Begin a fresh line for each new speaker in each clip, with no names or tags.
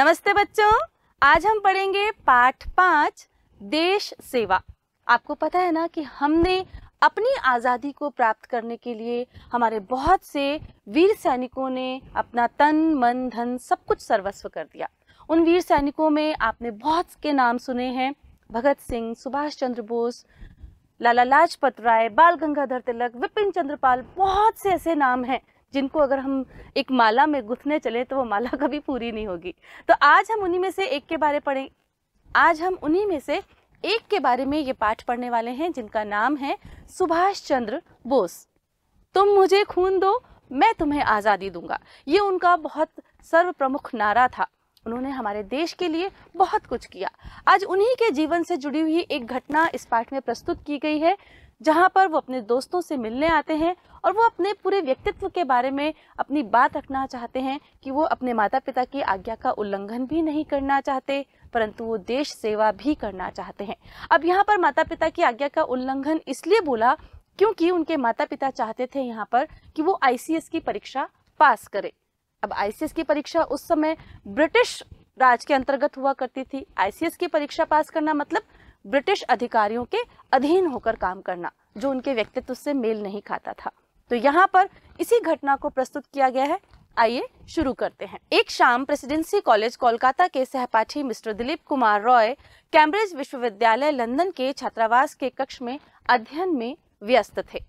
नमस्ते बच्चों आज हम पढ़ेंगे पाठ पाँच देश सेवा आपको पता है ना कि हमने अपनी आज़ादी को प्राप्त करने के लिए हमारे बहुत से वीर सैनिकों ने अपना तन मन धन सब कुछ सर्वस्व कर दिया उन वीर सैनिकों में आपने बहुत के नाम सुने हैं भगत सिंह सुभाष चंद्र बोस लाला लाजपत राय बाल गंगाधर तिलक विपिन चंद्रपाल बहुत से ऐसे नाम हैं जिनको अगर हम एक माला में गुथने चले तो वो माला कभी पूरी नहीं होगी तो आज हम उन्हीं में से एक के बारे पढ़ें आज हम उन्हीं में से एक के बारे में ये पाठ पढ़ने वाले हैं जिनका नाम है सुभाष चंद्र बोस तुम मुझे खून दो मैं तुम्हें आज़ादी दूंगा ये उनका बहुत सर्व प्रमुख नारा था उन्होंने हमारे देश के लिए बहुत कुछ किया आज उन्हीं के जीवन से जुड़ी हुई एक घटना इस पाठ में प्रस्तुत की गई है जहाँ पर वो अपने दोस्तों से मिलने आते हैं और वो अपने पूरे व्यक्तित्व के बारे में अपनी बात रखना चाहते हैं कि वो अपने माता पिता की आज्ञा का उल्लंघन भी नहीं करना चाहते परंतु वो देश सेवा भी करना चाहते हैं अब यहाँ पर माता पिता की आज्ञा का उल्लंघन इसलिए बोला क्योंकि उनके माता पिता चाहते थे यहाँ पर कि वो आईसीएस की परीक्षा पास करे अब आई की परीक्षा उस समय ब्रिटिश राज के अंतर्गत हुआ करती थी आईसीएस की परीक्षा पास करना मतलब ब्रिटिश अधिकारियों के अधीन होकर काम करना जो उनके व्यक्तित्व से मेल नहीं खाता था तो यहाँ पर इसी घटना को प्रस्तुत किया गया है आइए शुरू करते हैं एक शाम प्रेसिडेंसी कॉलेज कोलकाता के सहपाठी मिस्टर दिलीप कुमार रॉय कैम्ब्रिज विश्वविद्यालय लंदन के छात्रावास के कक्ष में अध्ययन में व्यस्त थे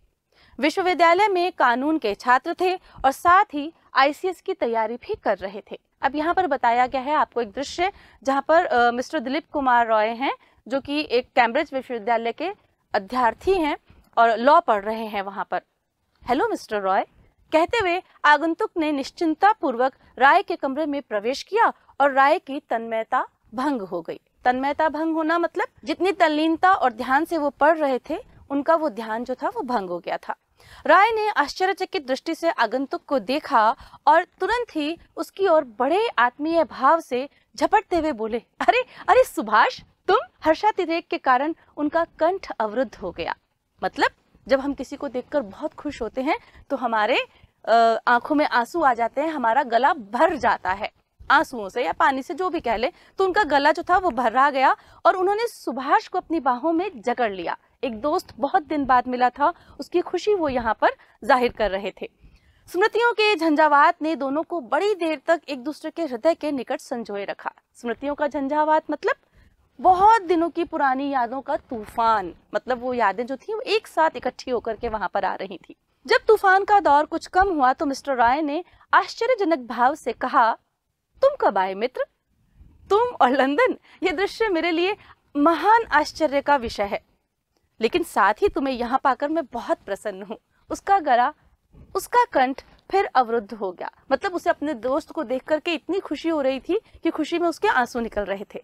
विश्वविद्यालय में कानून के छात्र थे और साथ ही आईसीएस की तैयारी भी कर रहे थे अब यहाँ पर बताया गया है आपको एक दृश्य जहाँ पर आ, मिस्टर दिलीप कुमार रॉय हैं जो कि एक कैम्ब्रिज विश्वविद्यालय के अध्यार्थी हैं और लॉ पढ़ रहे हैं वहां पर हेलो मिस्टर रॉय कहते हुए आगंतुक ने निश्चिंता पूर्वक राय के कमरे में प्रवेश किया और राय की तन्मयता भंग हो गई तन्मयता भंग होना मतलब जितनी तल्लीनता और ध्यान से वो पढ़ रहे थे उनका वो ध्यान जो था वो भंग हो गया था राय ने आश्चर्यचकित दृष्टि से आगंतुक को देखा और तुरंत ही उसकी ओर बड़े आत्मीय भाव से झपटते हुए बोले अरे अरे सुभाष तुम हर्षातिरेक के कारण उनका कंठ अवरुद्ध हो गया मतलब जब हम किसी को देखकर बहुत खुश होते हैं तो हमारे आंखों में आंसू आ जाते हैं हमारा गला भर जाता है आंसुओं से या पानी से जो भी कह ले तो उनका गला जो था वो भरा गया और उन्होंने सुभाष को अपनी बाहों में जकड़ लिया एक दोस्त बहुत दिन बाद मिला था उसकी खुशी वो यहाँ पर जाहिर कर रहे थे स्मृतियों के झंझावात ने दोनों को बड़ी देर तक एक दूसरे के हृदय के निकट संजोए रखा स्मृतियों का झंझावात मतलब बहुत दिनों की पुरानी यादों का तूफान मतलब वो यादें जो थी वो एक साथ इकट्ठी होकर के वहां पर आ रही थी जब तूफान का दौर कुछ कम हुआ तो मिस्टर राय ने आश्चर्यजनक भाव से कहा तुम कब आए मित्र तुम और लंदन ये दृश्य मेरे लिए महान आश्चर्य का विषय है लेकिन साथ ही तुम्हें यहाँ पाकर मैं बहुत प्रसन्न हूँ उसका गला उसका कंठ फिर अवरुद्ध हो गया मतलब उसे अपने दोस्त को देख करके इतनी खुशी हो रही थी कि खुशी में उसके आंसू निकल रहे थे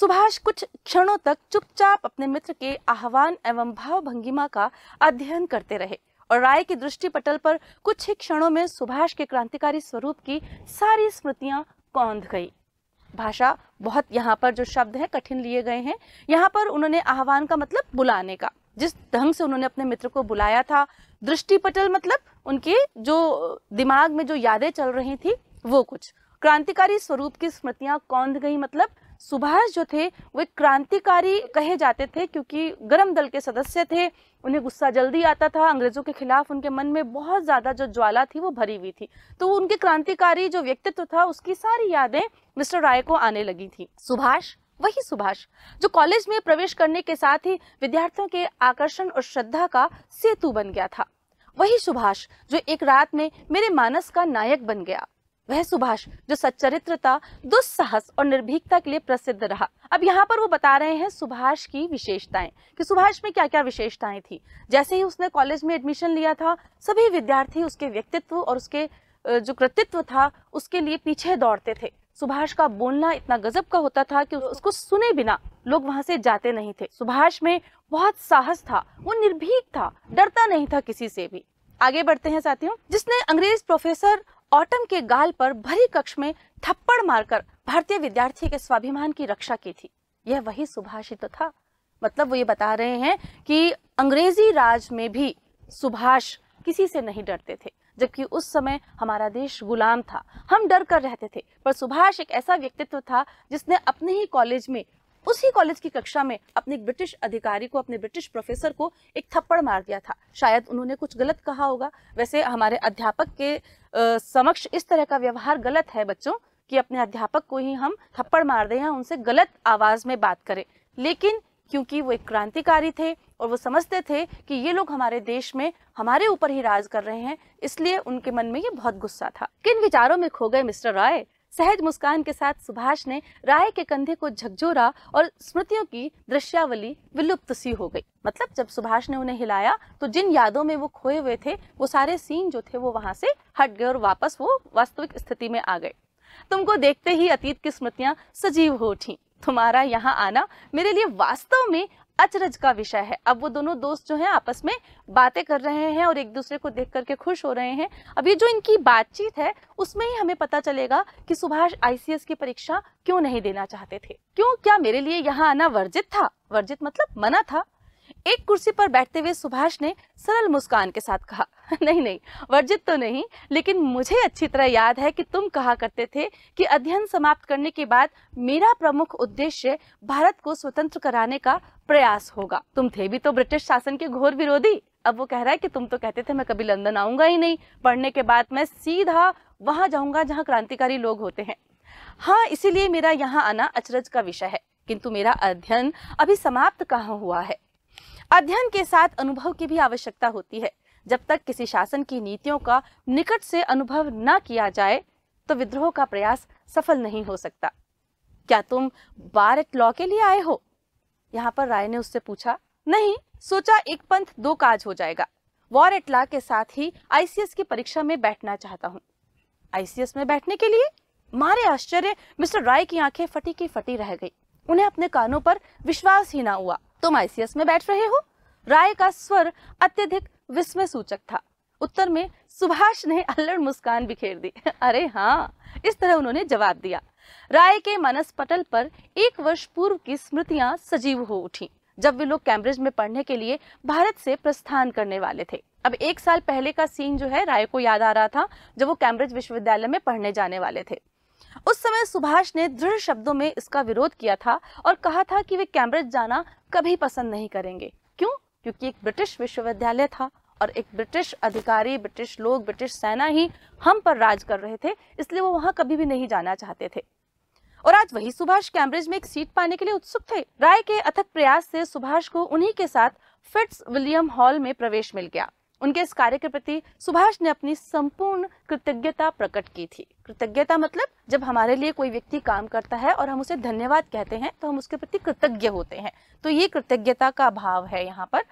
सुभाष कुछ क्षणों तक चुपचाप अपने मित्र के आह्वान एवं भाव भंगिमा का अध्ययन करते रहे और राय के दृष्टि पटल पर कुछ ही क्षणों में सुभाष के क्रांतिकारी स्वरूप की सारी स्मृतियां कौंध गई भाषा बहुत यहाँ पर जो शब्द है कठिन लिए गए हैं यहाँ पर उन्होंने आह्वान का मतलब बुलाने का जिस ढंग से उन्होंने अपने मित्र को बुलाया था दृष्टि पटल मतलब उनके जो दिमाग में जो यादें चल रही थी वो कुछ क्रांतिकारी स्वरूप की स्मृतियां कौंध गई मतलब सुभाष जो थे एक क्रांतिकारी कहे जाते थे क्योंकि गर्म दल के सदस्य थे उन्हें गुस्सा जल्दी आता था अंग्रेजों के खिलाफ उनके मन में बहुत ज़्यादा जो ज्वाला थी वो भरी हुई थी तो उनके क्रांतिकारी जो व्यक्तित्व था उसकी सारी यादें मिस्टर राय को आने लगी थी सुभाष वही सुभाष जो कॉलेज में प्रवेश करने के साथ ही विद्यार्थियों के आकर्षण और श्रद्धा का सेतु बन गया था वही सुभाष जो एक रात में मेरे मानस का नायक बन गया वह सुभाष जो सच्चरित्रता दुस्साहस और निर्भीकता के लिए प्रसिद्ध रहा अब यहाँ पर वो बता रहे हैं सुभाष की विशेषताएं कि सुभाष में क्या क्या विशेषताएं थी जैसे ही उसने कॉलेज में एडमिशन लिया था सभी विद्यार्थी उसके व्यक्तित्व और उसके जो कृतित्व था उसके लिए पीछे दौड़ते थे सुभाष का बोलना इतना गजब का होता था कि उसको सुने बिना लोग वहां से जाते नहीं थे सुभाष में बहुत साहस था वो निर्भीक था डरता नहीं था किसी से भी आगे बढ़ते हैं साथियों जिसने अंग्रेज प्रोफेसर ऑटम के गाल पर भरी कक्ष में थप्पड़ मारकर भारतीय विद्यार्थी के स्वाभिमान की रक्षा की थी यह वही सुभाषित तो था मतलब वो ये बता रहे हैं कि अंग्रेजी राज में भी सुभाष किसी से नहीं डरते थे जबकि उस समय हमारा देश गुलाम था हम डर कर रहते थे पर सुभाष एक ऐसा व्यक्तित्व था जिसने अपने ही कॉलेज में उसी कॉलेज की कक्षा में अपने ब्रिटिश अधिकारी को अपने ब्रिटिश प्रोफेसर को एक थप्पड़ मार दिया था शायद उन्होंने कुछ गलत कहा होगा वैसे हमारे अध्यापक के आ, समक्ष इस तरह का व्यवहार गलत है बच्चों कि अपने अध्यापक को ही हम थप्पड़ मार दें या उनसे गलत आवाज़ में बात करें लेकिन क्योंकि वो एक क्रांतिकारी थे और वो समझते थे कि ये लोग हमारे देश में हमारे ऊपर ही राज कर रहे हैं इसलिए उनके मन में ये बहुत गुस्सा था किन विचारों में खो गए मिस्टर रॉय सहज मुस्कान के साथ सुभाष ने राय के कंधे को झकझोरा और स्मृतियों की दृश्यावली विलुप्त सी हो गई मतलब जब सुभाष ने उन्हें हिलाया तो जिन यादों में वो खोए हुए थे वो सारे सीन जो थे वो वहां से हट गए और वापस वो वास्तविक स्थिति में आ गए तुमको देखते ही अतीत की स्मृतियां सजीव हो उठी तुम्हारा यहाँ आना मेरे लिए वास्तव में अचरज का विषय है अब वो दोनों दोस्त जो हैं आपस में बातें कर रहे हैं और एक दूसरे को देख करके खुश हो रहे हैं अब ये जो इनकी बातचीत है उसमें ही हमें पता चलेगा कि सुभाष आईसीएस की परीक्षा क्यों नहीं देना चाहते थे क्यों क्या मेरे लिए यहाँ आना वर्जित था वर्जित मतलब मना था एक कुर्सी पर बैठते हुए सुभाष ने सरल मुस्कान के साथ कहा नहीं नहीं वर्जित तो नहीं लेकिन मुझे अच्छी तरह याद है कि तुम कहा करते थे कि अध्ययन समाप्त करने के बाद मेरा प्रमुख उद्देश्य भारत को स्वतंत्र कराने का प्रयास होगा तुम थे भी तो ब्रिटिश शासन के घोर विरोधी अब वो कह रहा है कि तुम तो कहते थे मैं कभी लंदन आऊंगा ही नहीं पढ़ने के बाद मैं सीधा वहां जाऊंगा जहाँ क्रांतिकारी लोग होते हैं हाँ इसीलिए मेरा यहाँ आना अचरज का विषय है किंतु मेरा अध्ययन अभी समाप्त कहाँ हुआ है अध्ययन के साथ अनुभव की भी आवश्यकता होती है जब तक किसी शासन की नीतियों का निकट से अनुभव न किया जाए तो विद्रोह का प्रयास सफल नहीं हो सकता क्या तुम बारेट लॉ के लिए आए हो यहाँ पर राय ने उससे पूछा नहीं सोचा एक पंथ दो काज हो जाएगा वॉर एट लॉ के साथ ही आईसीएस की परीक्षा में बैठना चाहता हूँ आईसीएस में बैठने के लिए मारे आश्चर्य मिस्टर राय की आंखें फटी की फटी रह गई उन्हें अपने कानों पर विश्वास ही ना हुआ तुम आईसीएस में बैठ रहे हो राय का स्वर अत्यधिक विस्मय सूचक था उत्तर में सुभाष ने अल्लड़ मुस्कान बिखेर दी अरे हाँ इस तरह उन्होंने जवाब दिया राय के मानस पटल पर एक वर्ष पूर्व की स्मृतियां सजीव हो उठी जब वे लोग कैम्ब्रिज में पढ़ने के लिए भारत से प्रस्थान करने वाले थे अब एक साल पहले का सीन जो है राय को याद आ रहा था जब वो कैम्ब्रिज विश्वविद्यालय में पढ़ने जाने वाले थे उस समय सुभाष ने दृढ़ शब्दों में इसका विरोध किया था और कहा था कि वे कैम्ब्रिज जाना कभी पसंद नहीं करेंगे क्यों क्योंकि एक ब्रिटिश विश्वविद्यालय था और एक ब्रिटिश अधिकारी ब्रिटिश लोग ब्रिटिश सेना ही हम पर राज कर रहे थे इसलिए वो वहां कभी भी नहीं जाना चाहते थे और आज वही सुभाष कैम्ब्रिज में एक सीट पाने के लिए उत्सुक थे राय के अथक प्रयास से सुभाष को उन्हीं के साथ फिट्स विलियम हॉल में प्रवेश मिल गया उनके इस कार्य के प्रति सुभाष ने अपनी संपूर्ण कृतज्ञता प्रकट की थी कृतज्ञता मतलब जब हमारे लिए कोई व्यक्ति काम करता है और हम उसे धन्यवाद कहते हैं तो हम उसके प्रति कृतज्ञ होते हैं तो ये कृतज्ञता का भाव है यहाँ पर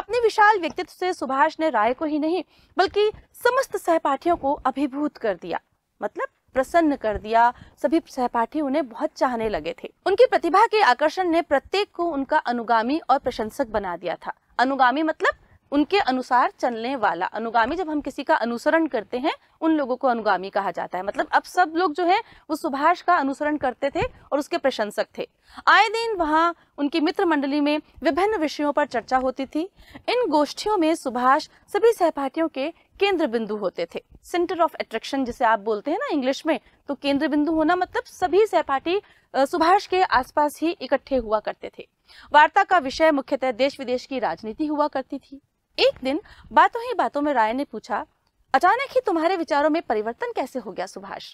अपने विशाल व्यक्तित्व से सुभाष ने राय को ही नहीं बल्कि समस्त सहपाठियों को अभिभूत कर दिया मतलब प्रसन्न कर दिया सभी सहपाठी उन्हें बहुत चाहने लगे थे उनकी प्रतिभा के आकर्षण ने प्रत्येक को उनका अनुगामी और प्रशंसक बना दिया था अनुगामी मतलब उनके अनुसार चलने वाला अनुगामी जब हम किसी का अनुसरण करते हैं उन लोगों को अनुगामी कहा जाता है मतलब अब सब लोग जो है वो सुभाष का अनुसरण करते थे और उसके प्रशंसक थे आए दिन वहाँ उनकी मित्र मंडली में विभिन्न विषयों पर चर्चा होती थी इन गोष्ठियों में सुभाष सभी सहपाठियों के केंद्र बिंदु होते थे सेंटर ऑफ अट्रैक्शन जिसे आप बोलते हैं ना इंग्लिश में तो केंद्र बिंदु होना मतलब सभी सहपाठी सुभाष के आसपास ही इकट्ठे हुआ करते थे वार्ता का विषय मुख्यतः देश विदेश की राजनीति हुआ करती थी एक दिन बातों ही बातों में राय ने पूछा अचानक ही तुम्हारे विचारों में परिवर्तन कैसे हो गया सुभाष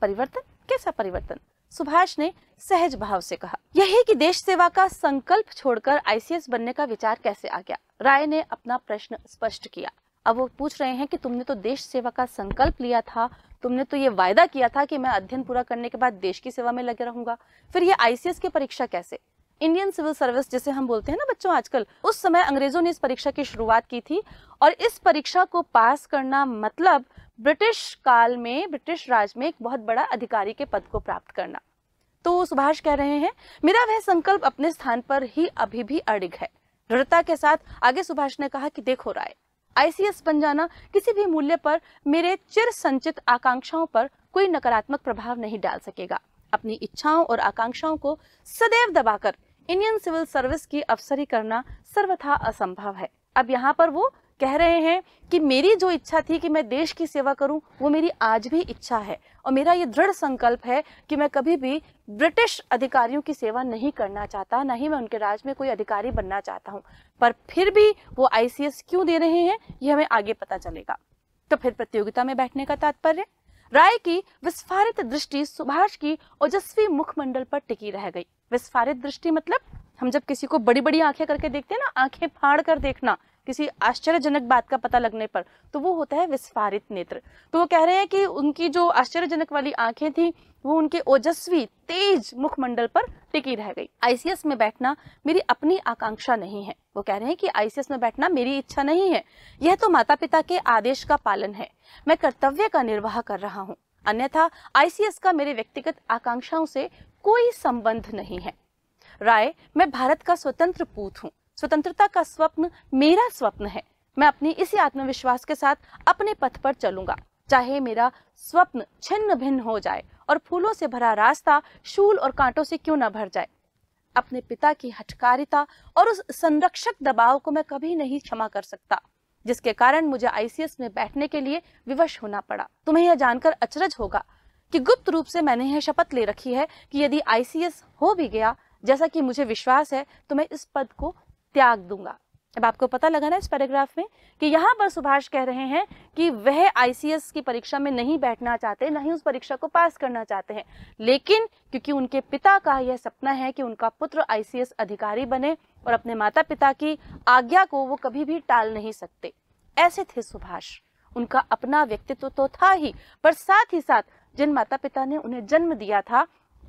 परिवर्तन कैसा परिवर्तन सुभाष ने सहज भाव से कहा यही कि देश सेवा का संकल्प छोड़कर आईसीएस बनने का विचार कैसे आ गया राय ने अपना प्रश्न स्पष्ट किया अब वो पूछ रहे हैं कि तुमने तो देश सेवा का संकल्प लिया था तुमने तो ये वायदा किया था कि मैं अध्ययन पूरा करने के बाद देश की सेवा में लगे रहूंगा फिर ये आईसीएस की परीक्षा कैसे इंडियन सिविल सर्विस जिसे हम बोलते हैं ना बच्चों आजकल उस समय अंग्रेजों ने इस परीक्षा की शुरुआत की थी और इस परीक्षा को पास करना मतलब ब्रिटिश काल में ब्रिटिश राज में एक बहुत बड़ा अधिकारी के पद को प्राप्त करना तो सुभाष कह रहे हैं मेरा वह संकल्प अपने स्थान पर ही अभी भी अड़िग है दृढ़ता के साथ आगे सुभाष ने कहा कि देखो राय आईसीएस बन जाना किसी भी मूल्य पर मेरे चिर संचित आकांक्षाओं पर कोई नकारात्मक प्रभाव नहीं डाल सकेगा अपनी इच्छाओं और आकांक्षाओं को सदैव दबाकर इंडियन सिविल सर्विस की अफसरी करना सर्वथा असंभव है अब यहाँ पर वो कह रहे हैं कि मेरी जो इच्छा थी कि मैं देश की सेवा करूं वो मेरी आज भी इच्छा है और मेरा ये दृढ़ संकल्प है कि मैं कभी भी ब्रिटिश अधिकारियों की सेवा नहीं करना चाहता ना ही मैं उनके राज में कोई अधिकारी बनना चाहता हूं पर फिर भी वो आईसीएस क्यों दे रहे हैं ये हमें आगे पता चलेगा तो फिर प्रतियोगिता में बैठने का तात्पर्य राय की विस्फारित दृष्टि सुभाष की ओजस्वी मुखमंडल पर टिकी रह गई विस्फारित दृष्टि मतलब हम जब किसी को बड़ी बड़ी आंखें करके देखते हैं ना आंखें फाड़ कर देखना किसी आश्चर्यजनक बात का पता लगने पर तो वो होता है विस्फारित नेत्र तो वो कह रहे हैं कि उनकी जो आश्चर्यजनक वाली आंखें थी वो उनके ओजस्वी तेज मुखमंडल पर टिकी रह गई आईसीएस में बैठना मेरी अपनी आकांक्षा नहीं है वो कह रहे हैं कि आईसीएस में बैठना मेरी इच्छा नहीं है यह तो माता पिता के आदेश का पालन है मैं कर्तव्य का निर्वाह कर रहा हूँ अन्यथा आईसीएस का मेरे व्यक्तिगत आकांक्षाओं से कोई संबंध नहीं है राय मैं भारत का स्वतंत्र पूत हूँ स्वतंत्रता का स्वप्न मेरा स्वप्न है मैं अपने इसी आत्मविश्वास के साथ अपने पथ पर चलूंगा चाहे मेरा स्वप्न छिन्न भिन्न हो जाए और फूलों से भरा रास्ता शूल और कांटों से क्यों ना भर जाए अपने पिता की हटकारिता और उस संरक्षक दबाव को मैं कभी नहीं क्षमा कर सकता जिसके कारण मुझे आईसीएस में बैठने के लिए विवश होना पड़ा तुम्हें यह जानकर अचरज होगा कि गुप्त रूप से मैंने यह शपथ ले रखी है कि यदि आईसीएस हो भी गया जैसा कि मुझे विश्वास है तो मैं इस पद को त्याग दूंगा अब आपको पता लगा ना इस पैराग्राफ में कि यहाँ पर सुभाष कह रहे हैं कि वह आईसीएस की परीक्षा में नहीं बैठना चाहते नहीं उस परीक्षा को पास करना चाहते हैं लेकिन क्योंकि उनके पिता का यह सपना है कि उनका पुत्र आईसीएस अधिकारी बने और अपने माता पिता की आज्ञा को वो कभी भी टाल नहीं सकते ऐसे थे सुभाष उनका अपना व्यक्तित्व तो था ही पर साथ ही साथ जिन माता पिता ने उन्हें जन्म दिया था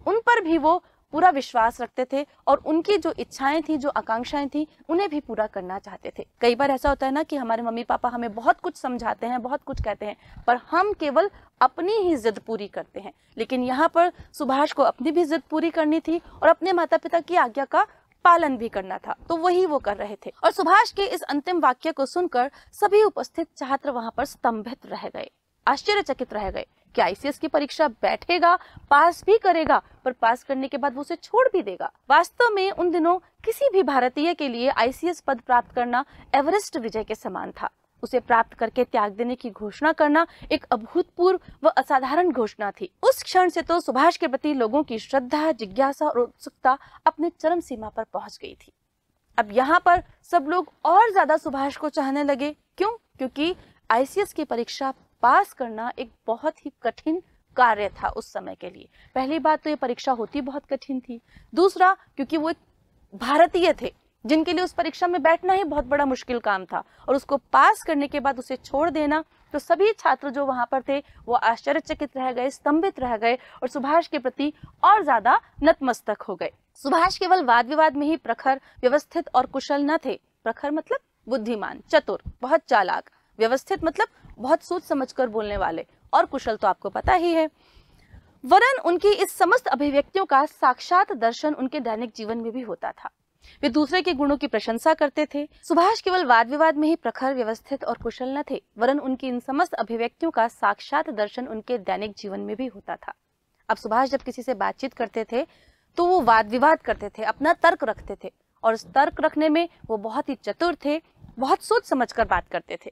उन पर भी वो पूरा विश्वास रखते थे और उनकी जो इच्छाएं थी जो आकांक्षाएं थी उन्हें भी पूरा करना चाहते थे कई बार ऐसा होता है ना कि हमारे मम्मी पापा हमें बहुत कुछ समझाते हैं बहुत कुछ कहते हैं पर हम केवल अपनी ही जिद पूरी करते हैं लेकिन यहाँ पर सुभाष को अपनी भी जिद पूरी करनी थी और अपने माता पिता की आज्ञा का पालन भी करना था तो वही वो कर रहे थे और सुभाष के इस अंतिम वाक्य को सुनकर सभी उपस्थित छात्र वहां पर स्तंभित रह गए आश्चर्यचकित रह गए कि आईसीएस की परीक्षा बैठेगा पास भी करेगा पर पास करने के बाद वो उसे छोड़ भी देगा वास्तव में उन दिनों किसी भी भारतीय के लिए आईसीएस पद प्राप्त करना एवरेस्ट विजय के समान था उसे प्राप्त करके त्याग देने की घोषणा करना एक अभूतपूर्व व असाधारण घोषणा थी उस क्षण से तो सुभाष के प्रति लोगों की श्रद्धा जिज्ञासा और उत्सुकता अपने चरम सीमा पर पहुंच गई थी अब यहाँ पर सब लोग और ज्यादा सुभाष को चाहने लगे क्यों क्योंकि आईसीएस की परीक्षा पास करना एक बहुत ही कठिन कार्य था उस समय के लिए पहली बात तो ये परीक्षा होती बहुत कठिन थी दूसरा क्योंकि वो एक भारतीय थे जिनके लिए उस परीक्षा में बैठना ही बहुत बड़ा मुश्किल काम था और उसको पास करने के बाद उसे छोड़ देना तो सभी छात्र जो वहां पर थे वो आश्चर्यचकित रह गए स्तंभित रह गए और सुभाष के प्रति और ज्यादा नतमस्तक हो गए सुभाष केवल वाद विवाद में ही प्रखर व्यवस्थित और कुशल न थे प्रखर मतलब बुद्धिमान चतुर बहुत चालाक व्यवस्थित मतलब बहुत सोच समझकर बोलने वाले और कुशल तो आपको पता ही है वरन उनकी इस समस्त अभिव्यक्तियों का साक्षात दर्शन उनके दैनिक जीवन में भी होता था वे दूसरे के गुणों की प्रशंसा करते थे सुभाष केवल वाद विवाद में ही प्रखर व्यवस्थित और कुशल न थे वरन उनकी इन समस्त अभिव्यक्तियों का साक्षात दर्शन उनके दैनिक जीवन में भी होता था अब सुभाष जब किसी से बातचीत करते थे तो वो वाद विवाद करते थे अपना तर्क रखते थे और उस तर्क रखने में वो बहुत ही चतुर थे बहुत सोच समझ कर बात करते थे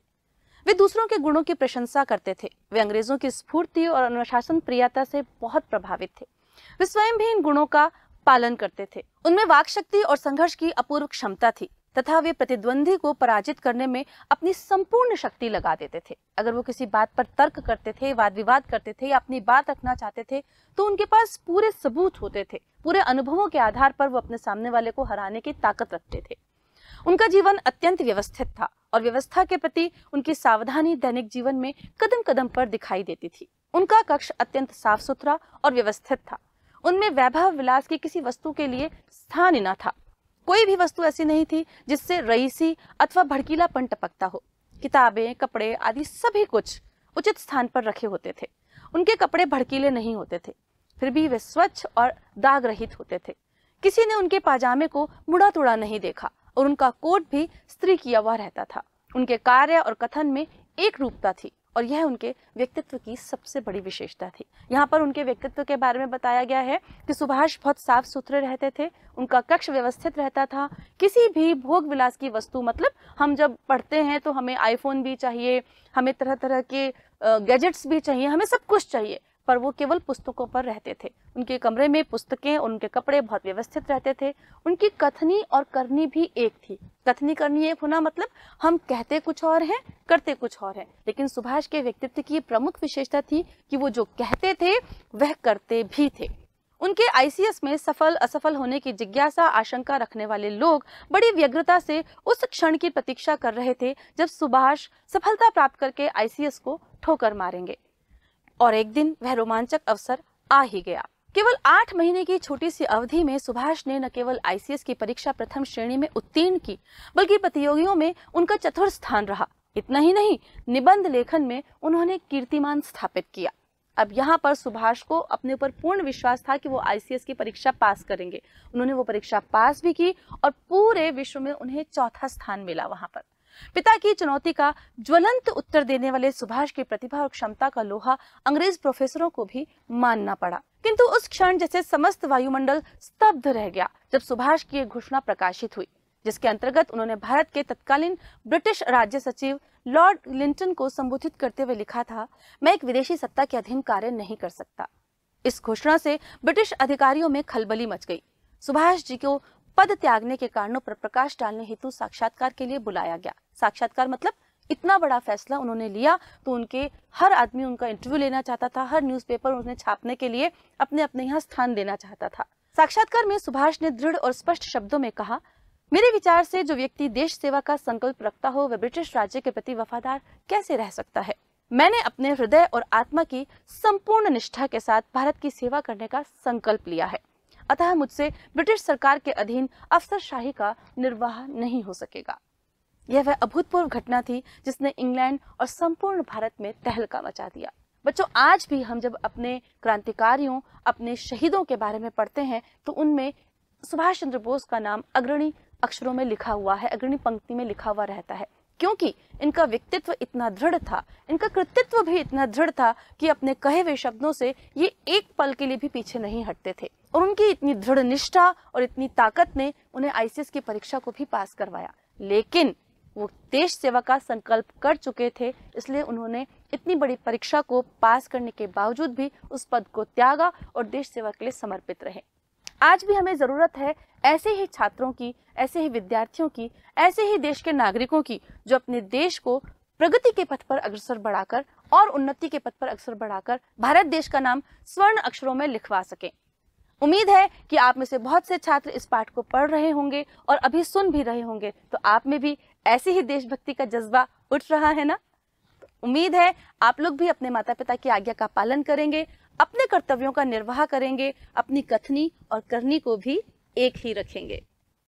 वे दूसरों के गुणों की प्रशंसा करते थे वे अंग्रेजों की स्फूर्ति और अनुशासन प्रियता से बहुत प्रभावित थे वे स्वयं भी इन गुणों का पालन करते थे उनमें वाक शक्ति और संघर्ष की अपूर्व क्षमता थी तथा वे प्रतिद्वंदी को पराजित करने में अपनी संपूर्ण शक्ति लगा देते थे अगर वो किसी बात पर तर्क करते थे वाद विवाद करते थे या अपनी बात रखना चाहते थे तो उनके पास पूरे सबूत होते थे पूरे अनुभवों के आधार पर वो अपने सामने वाले को हराने की ताकत रखते थे उनका जीवन अत्यंत व्यवस्थित था और व्यवस्था के प्रति उनकी सावधानी दैनिक जीवन में कदम कदम पर दिखाई देती थी उनका कक्ष अत्यंत साफ सुथरा और व्यवस्थित था उनमें वैभव विलास की किसी वस्तु के लिए स्थान ही न था कोई भी वस्तु ऐसी नहीं थी जिससे रईसी अथवा भड़कीलापन टपकता हो किताबें कपड़े आदि सभी कुछ उचित स्थान पर रखे होते थे उनके कपड़े भड़कीले नहीं होते थे फिर भी वे स्वच्छ और दाग रहित होते थे किसी ने उनके पाजामे को मुड़ा तुड़ा नहीं देखा और उनका कोट भी स्त्री किया हुआ रहता था उनके कार्य और कथन में एक रूपता थी और यह उनके व्यक्तित्व की सबसे बड़ी विशेषता थी यहाँ पर उनके व्यक्तित्व के बारे में बताया गया है कि सुभाष बहुत साफ सुथरे रहते थे उनका कक्ष व्यवस्थित रहता था किसी भी भोग विलास की वस्तु मतलब हम जब पढ़ते हैं तो हमें आईफोन भी चाहिए हमें तरह तरह के गैजेट्स भी चाहिए हमें सब कुछ चाहिए पर वो केवल पुस्तकों पर रहते थे उनके कमरे में पुस्तकें और उनके कपड़े बहुत व्यवस्थित रहते थे उनकी कथनी और करनी भी एक थी कथनी करनी एक होना मतलब हम कहते कुछ और हैं करते कुछ और हैं लेकिन सुभाष के व्यक्तित्व की प्रमुख विशेषता थी कि वो जो कहते थे वह करते भी थे उनके आईसीएस में सफल असफल होने की जिज्ञासा आशंका रखने वाले लोग बड़ी व्यग्रता से उस क्षण की प्रतीक्षा कर रहे थे जब सुभाष सफलता प्राप्त करके आईसीएस को ठोकर मारेंगे और एक दिन वह रोमांचक अवसर आ ही गया केवल आठ महीने की छोटी सी अवधि में सुभाष ने न केवल आईसीएस की परीक्षा प्रथम श्रेणी में उत्तीर्ण की बल्कि प्रतियोगियों में उनका चतुर्थ स्थान रहा इतना ही नहीं निबंध लेखन में उन्होंने कीर्तिमान स्थापित किया अब यहाँ पर सुभाष को अपने ऊपर पूर्ण विश्वास था कि वो आईसीएस की परीक्षा पास करेंगे उन्होंने वो परीक्षा पास भी की और पूरे विश्व में उन्हें चौथा स्थान मिला वहां पर पिता की चुनौती का ज्वलंत उत्तर देने वाले सुभाष की प्रतिभा और क्षमता का लोहा अंग्रेज प्रोफेसरों को भी मानना पड़ा किंतु उस क्षण जैसे समस्त वायुमंडल स्तब्ध रह गया जब सुभाष की घोषणा प्रकाशित हुई जिसके अंतर्गत उन्होंने भारत के तत्कालीन ब्रिटिश राज्य सचिव लॉर्ड लिंटन को संबोधित करते हुए लिखा था मैं एक विदेशी सत्ता के अधीन कार्य नहीं कर सकता इस घोषणा से ब्रिटिश अधिकारियों में खलबली मच गई सुभाष जी को पद त्यागने के कारणों पर प्रकाश डालने हेतु साक्षात्कार के लिए बुलाया गया साक्षात्कार मतलब इतना बड़ा फैसला उन्होंने लिया तो उनके हर आदमी उनका इंटरव्यू लेना चाहता था हर न्यूज़पेपर उन्हें छापने के लिए अपने अपने यहाँ स्थान देना चाहता था साक्षात्कार में सुभाष ने दृढ़ और स्पष्ट शब्दों में कहा मेरे विचार से जो व्यक्ति देश सेवा का संकल्प रखता हो वह ब्रिटिश राज्य के प्रति वफादार कैसे रह सकता है मैंने अपने हृदय और आत्मा की संपूर्ण निष्ठा के साथ भारत की सेवा करने का संकल्प लिया है अतः मुझसे ब्रिटिश सरकार के अधीन अफसरशाही का निर्वाह नहीं हो सकेगा यह वह अभूतपूर्व घटना थी जिसने इंग्लैंड और संपूर्ण भारत में तहलका मचा दिया बच्चों आज भी हम जब अपने क्रांतिकारियों अपने शहीदों के बारे में पढ़ते हैं तो उनमें सुभाष चंद्र बोस का नाम अग्रणी अक्षरों में लिखा हुआ है अग्रणी पंक्ति में लिखा हुआ रहता है क्योंकि इनका व्यक्तित्व इतना दृढ़ था इनका कृतित्व भी इतना दृढ़ था कि अपने कहे हुए शब्दों से ये एक पल के लिए भी पीछे नहीं हटते थे और उनकी इतनी दृढ़ निष्ठा और इतनी ताकत ने उन्हें आईसीएस की परीक्षा को भी पास करवाया लेकिन वो देश सेवा का संकल्प कर चुके थे इसलिए उन्होंने इतनी बड़ी परीक्षा को पास करने के बावजूद भी उस पद को त्यागा और देश सेवा के लिए समर्पित रहे आज भी हमें ज़रूरत है ऐसे ही छात्रों की ऐसे ही विद्यार्थियों की ऐसे ही देश के नागरिकों की जो अपने देश को प्रगति के पथ पर अग्रसर बढ़ाकर और उन्नति के पथ पर अग्रसर बढ़ाकर भारत देश का नाम स्वर्ण अक्षरों में लिखवा सकें उम्मीद है कि आप में से बहुत से छात्र इस पाठ को पढ़ रहे होंगे और अभी सुन भी रहे होंगे तो आप में भी ऐसी ही देशभक्ति का जज्बा उठ रहा है ना तो उम्मीद है आप लोग भी अपने माता पिता की आज्ञा का पालन करेंगे अपने कर्तव्यों का निर्वाह करेंगे अपनी कथनी और करनी को भी एक ही रखेंगे